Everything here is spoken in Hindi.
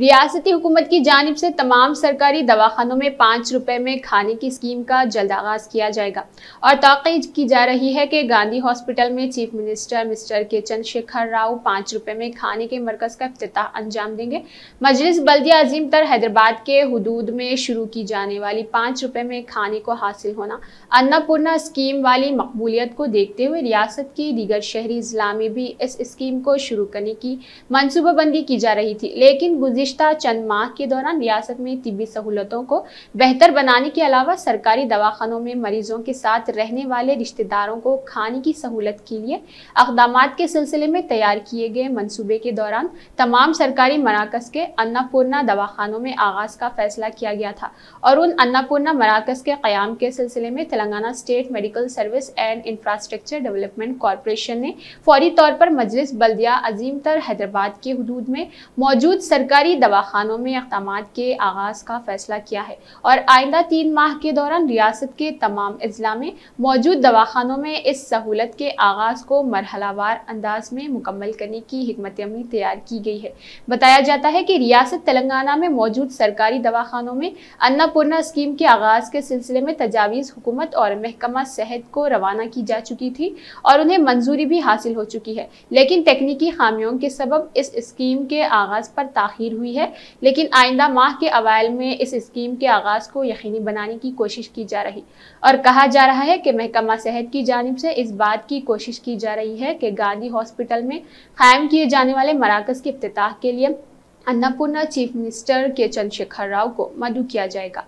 रियासती हुकूमत की जानब से तमाम सरकारी दवाखानों में पाँच रुपये में खाने की स्कीम का जल्द आगाज़ किया जाएगा और तोक़ी की जा रही है कि गांधी हॉस्पिटल में chief minister mister K Chandrashekar Rao पाँच रुपये में खाने के मरकज़ का अफ्ताह अंजाम देंगे मजलिस बल्दिया अजीम तर हैदराबाद के हदूद में शुरू की जाने वाली पाँच रुपये में खाने को हासिल होना अन्नापूर्णा स्कीम वाली मकबूलियत को देखते हुए रियासत की दीगर शहरी इस्लामी भी इस स्कीम को शुरू करने की मनसूबाबंदी की जा रही थी लेकिन गुजर गुजशत चंद माह के दौरान रियासत में तिबी सहूलतों को बेहतर बनाने के अलावा सरकारी दवाखानों में मरीजों के साथ रहने वाले रिश्तेदारों को खाने की सहूलत के लिए अकदाम के सिलसिले में तैयार किए गए मनसूबे के दौरान तमाम सरकारी मराकज़ के अन्नापूर्णा दवाखानों में आगाज़ का फैसला किया गया था और उन अन्नापूर्णा मराकज़ के क़्याम के सिलसिले में Telangana state medical service and infrastructure development corporation ने फौरी तौर पर मजलिस बल्दिया अजीम तर हैदराबाद के हदूद में मौजूद सरकारी सरकारी दवाखानों में इकदाम के आगाज का फैसला किया है और आइंदा तीन माह के दौरान रियासत के तमाम अजला में मौजूद दवाखानों में इस सहूलत के आगाज को मरहलावार अंदाज में मुकम्मल करने की हमत अमली तैयार की गई है बताया जाता है कि रियासत तेलंगाना में मौजूद सरकारी दवाखानों में अन्नापूर्णा स्कीम के आगाज के सिलसिले में तजावीज़ हुकूमत और महकमा सेहत को रवाना की जा चुकी थी और उन्हें मंजूरी भी हासिल हो चुकी है लेकिन तकनीकी खामियों के सबब इस स्कीम के आगाज पर ताखिर हुई है लेकिन आइंदा माह के अवैल में इस स्कीम के आगाज़ को यकीनी बनाने की कोशिश की जा रही और कहा जा रहा है कि महकमा सेहत की जानब से इस बात की कोशिश की जा रही है कि गांधी हॉस्पिटल में कायम किए जाने वाले मराकज़ के अफ्ताह के लिए अन्नापूर्णा चीफ मिनिस्टर के चंद्रशेखर राव को मदू किया जाएगा